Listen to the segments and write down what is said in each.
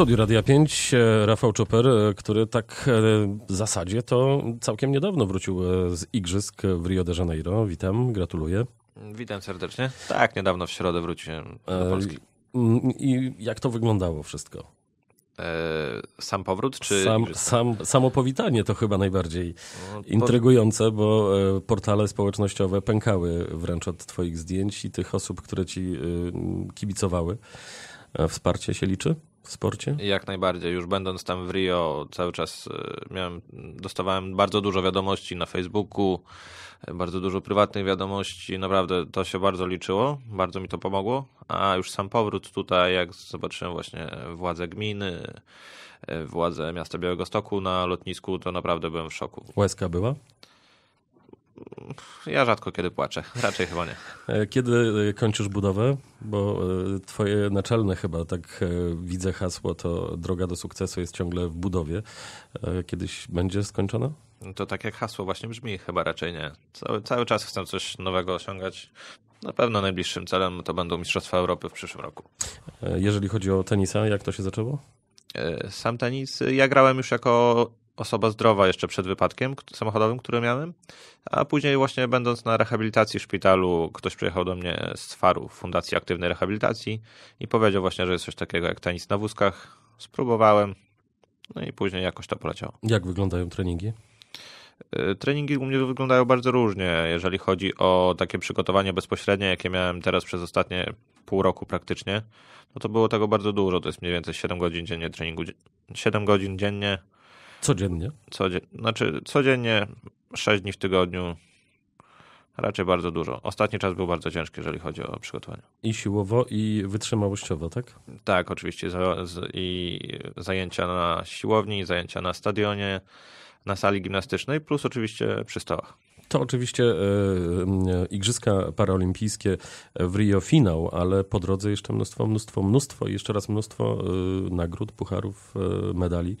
studiu Radia 5 e, Rafał Czoper, e, który tak e, w zasadzie to całkiem niedawno wrócił z igrzysk w Rio de Janeiro. Witam, gratuluję. Witam serdecznie. Tak, niedawno w środę wróciłem do Polski. Mm, I jak to wyglądało wszystko? Sam powrót, czy. Sam, sam, samo powitanie to chyba najbardziej no, intrygujące, bo portale społecznościowe pękały wręcz od Twoich zdjęć i tych osób, które ci kibicowały. Wsparcie się liczy? w sporcie? Jak najbardziej. Już będąc tam w Rio cały czas y, miałem, dostawałem bardzo dużo wiadomości na Facebooku, y, bardzo dużo prywatnych wiadomości. Naprawdę to się bardzo liczyło, bardzo mi to pomogło. A już sam powrót tutaj, jak zobaczyłem właśnie władze gminy, y, władze miasta Białegostoku na lotnisku, to naprawdę byłem w szoku. Łezka była? ja rzadko kiedy płaczę, raczej chyba nie. E, kiedy e, kończysz budowę? Bo e, twoje naczelne chyba, tak widzę hasło, to droga do sukcesu jest ciągle w budowie. Kiedyś będzie skończona? No to tak jak hasło właśnie brzmi, chyba raczej nie. Cały, cały czas chcę coś nowego osiągać. Na pewno najbliższym celem to będą Mistrzostwa Europy w przyszłym roku. Jeżeli chodzi o tenisa, jak to się zaczęło? Sam tenis. Ja grałem już jako osoba zdrowa jeszcze przed wypadkiem samochodowym, który miałem, a później właśnie będąc na rehabilitacji w szpitalu, ktoś przyjechał do mnie z FAR-u, Fundacji Aktywnej Rehabilitacji i powiedział właśnie, że jest coś takiego jak tenis na wózkach. Spróbowałem, no i później jakoś to poleciało. Jak wyglądają treningi? E, treningi u mnie wyglądają bardzo różnie, jeżeli chodzi o takie przygotowanie bezpośrednie, jakie miałem teraz przez ostatnie pół roku praktycznie. No to było tego bardzo dużo, to jest mniej więcej 7 godzin dziennie treningu, 7 godzin dziennie, Codziennie? Codzie... Znaczy codziennie, 6 dni w tygodniu, raczej bardzo dużo. Ostatni czas był bardzo ciężki, jeżeli chodzi o przygotowanie. I siłowo, i wytrzymałościowo, tak? Tak, oczywiście. I zajęcia na siłowni, zajęcia na stadionie, na sali gimnastycznej, plus oczywiście przy stołach. To oczywiście e, Igrzyska Paraolimpijskie w Rio finał, ale po drodze jeszcze mnóstwo, mnóstwo, mnóstwo i jeszcze raz mnóstwo e, nagród, pucharów, e, medali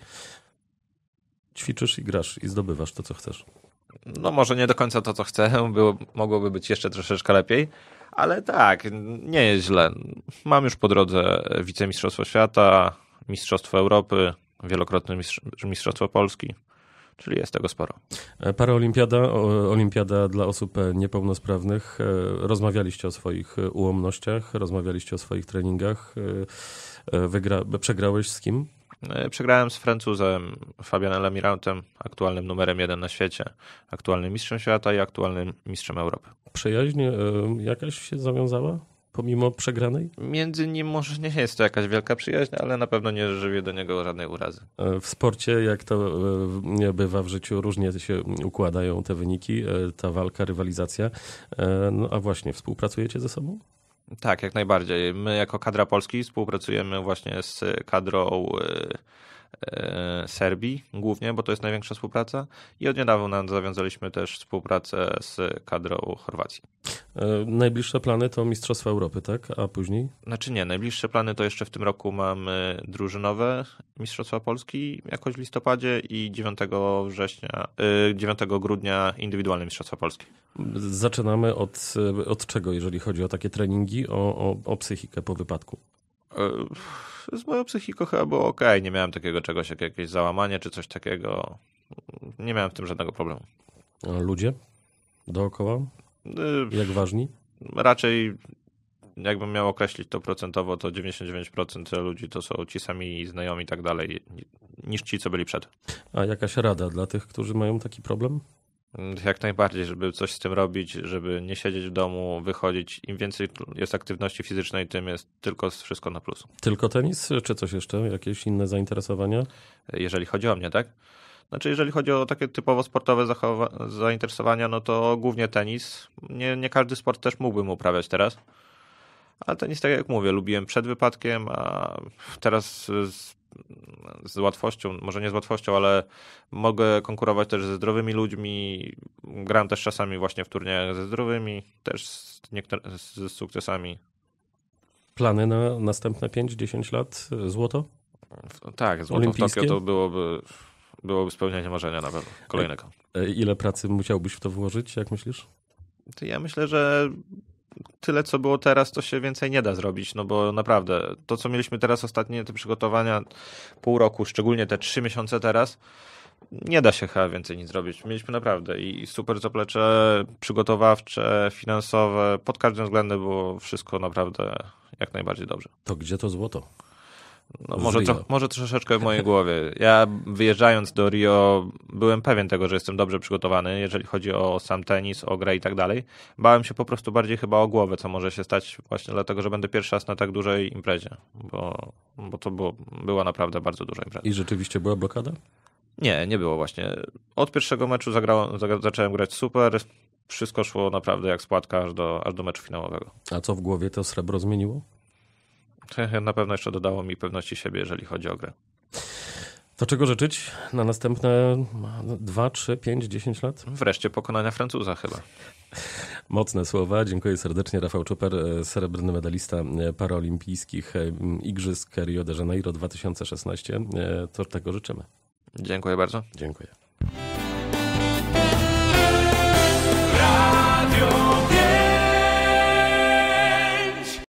ćwiczysz i grasz i zdobywasz to, co chcesz. No może nie do końca to, co chcę, było, mogłoby być jeszcze troszeczkę lepiej, ale tak, nie jest źle. Mam już po drodze wicemistrzostwo świata, mistrzostwo Europy, wielokrotne mistrz mistrzostwo Polski. Czyli jest tego sporo. E, paraolimpiada, olimpiada dla osób e, niepełnosprawnych. E, rozmawialiście o swoich ułomnościach, rozmawialiście o swoich treningach. Wygra, przegrałeś z kim? E, przegrałem z Francuzem Fabianem Lemirautem, aktualnym numerem jeden na świecie, aktualnym mistrzem świata i aktualnym mistrzem Europy. Przyjaźń e, jakaś się zawiązała? Pomimo przegranej? Między nim może nie jest to jakaś wielka przyjaźń, ale na pewno nie żywię do niego żadnej urazy. E, w sporcie, jak to bywa w życiu, różnie się układają te wyniki, ta walka, rywalizacja. No a właśnie, współpracujecie ze sobą? Tak, jak najbardziej. My jako kadra Polski współpracujemy właśnie z kadrą y, E, Serbii głównie, bo to jest największa współpraca i od niedawna zawiązaliśmy też współpracę z kadrą Chorwacji. E, najbliższe plany to Mistrzostwa Europy, tak? A później? Znaczy nie, najbliższe plany to jeszcze w tym roku mamy drużynowe Mistrzostwa Polski jakoś w listopadzie i 9 września, 9 e, grudnia indywidualne Mistrzostwa Polski. Zaczynamy od, od czego, jeżeli chodzi o takie treningi, o, o, o psychikę po wypadku? E, z moją psychiką chyba było ok, nie miałem takiego czegoś jak jakieś załamanie czy coś takiego. Nie miałem w tym żadnego problemu. A ludzie dookoła? E, jak ważni? Raczej jakbym miał określić to procentowo, to 99% ludzi to są ci sami znajomi i tak dalej, niż ci, co byli przed. A jakaś rada dla tych, którzy mają taki problem? Mm, jak najbardziej, żeby coś z tym robić, żeby nie siedzieć w domu, wychodzić. Im więcej jest aktywności fizycznej, tym jest tylko wszystko na plus. Tylko tenis, czy coś jeszcze? Jakieś inne zainteresowania? Jeżeli chodzi o mnie, tak? Znaczy, jeżeli chodzi o takie typowo sportowe zainteresowania, no to głównie tenis. Nie, nie każdy sport też mógłbym uprawiać teraz. Ale to nie jest tak, jak mówię, lubiłem przed wypadkiem, a teraz z, z, łatwością, może nie z łatwością, ale mogę konkurować też ze zdrowymi ludźmi. Gram też czasami właśnie w turniejach ze zdrowymi, też z, z sukcesami. Plany na następne 5-10 lat? Złoto? Tak, złoto w Tokio to byłoby, byłoby spełnienie marzenia na pewno, kolejnego. E, e, ile pracy musiałbyś w to włożyć, jak myślisz? Ja myślę, że tyle, co było teraz, to się więcej nie da zrobić, no bo naprawdę to, co mieliśmy teraz ostatnie, te przygotowania pół roku, szczególnie te trzy miesiące teraz, nie da się chyba więcej nic zrobić. Mieliśmy naprawdę i super zaplecze przygotowawcze, finansowe, pod każdym względem było wszystko naprawdę jak najbardziej dobrze. To gdzie to złoto? No, może, tro może troszeczkę w mojej głowie. Ja wyjeżdżając do Rio byłem pewien tego, że jestem dobrze przygotowany, jeżeli chodzi o sam tenis, o grę i tak dalej. Bałem się po prostu bardziej chyba o głowę, co może się stać właśnie dlatego, że będę pierwszy raz na tak dużej imprezie, bo, bo to było, była naprawdę bardzo duża impreza. I rzeczywiście była blokada? Nie, nie było właśnie. Od pierwszego meczu zagrałem, zacząłem grać super. Wszystko szło naprawdę jak spłatka aż do, aż do meczu finałowego. A co w głowie to srebro zmieniło? Na pewno jeszcze dodało mi pewności siebie, jeżeli chodzi o grę. To czego życzyć na następne 2, 3, 5, 10 lat? Wreszcie pokonania Francuza chyba. Mocne słowa. Dziękuję serdecznie. Rafał Czuper, e, srebrny medalista e, paraolimpijskich e, Igrzysk Rio de Janeiro 2016. To tego życzymy. Dziękuję bardzo. Dziękuję. Radio